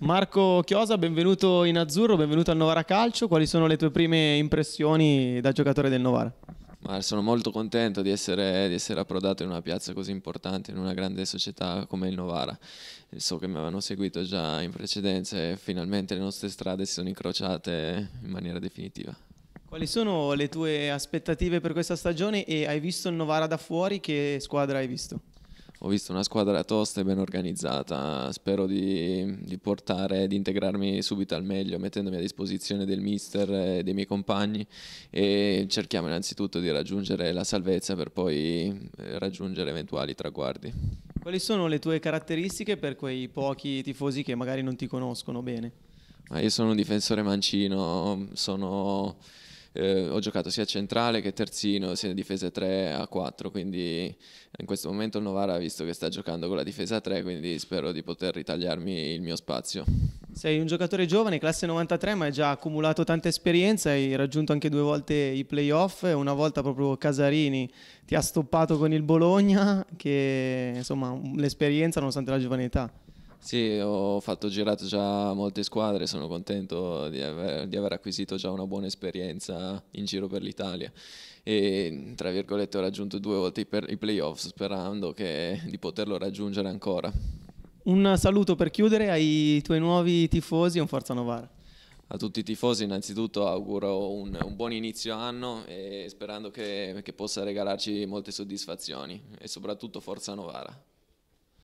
Marco Chiosa, benvenuto in azzurro, benvenuto al Novara Calcio. Quali sono le tue prime impressioni da giocatore del Novara? Ma sono molto contento di essere, di essere, approdato in una piazza così importante, in una grande società come il Novara. So che mi avevano seguito già in precedenza e finalmente le nostre strade si sono incrociate in maniera definitiva. Quali sono le tue aspettative per questa stagione e hai visto il Novara da fuori? Che squadra hai visto? ho visto una squadra tosta e ben organizzata. Spero di, di, portare, di integrarmi subito al meglio, mettendomi a disposizione del mister e dei miei compagni e cerchiamo innanzitutto di raggiungere la salvezza per poi eh, raggiungere eventuali traguardi. Quali sono le tue caratteristiche per quei pochi tifosi che magari non ti conoscono bene? Ma io sono un difensore mancino, sono eh, ho giocato sia centrale che terzino, sia difesa 3 a 4, quindi in questo momento il Novara, visto che sta giocando con la difesa 3, quindi spero di poter ritagliarmi il mio spazio. Sei un giocatore giovane, classe 93, ma hai già accumulato tanta esperienza, hai raggiunto anche due volte i playoff, una volta proprio Casarini ti ha stoppato con il Bologna, che insomma l'esperienza nonostante la giovane età. Sì, ho fatto girato già molte squadre, sono contento di aver, di aver, acquisito già una buona esperienza in giro per l'Italia e tra virgolette ho raggiunto due volte i, playoff sperando che, di poterlo raggiungere ancora. Un saluto per chiudere ai tuoi nuovi tifosi un Forza Novara. A tutti i tifosi innanzitutto auguro un, un buon inizio anno e sperando che, che possa regalarci molte soddisfazioni e soprattutto Forza Novara.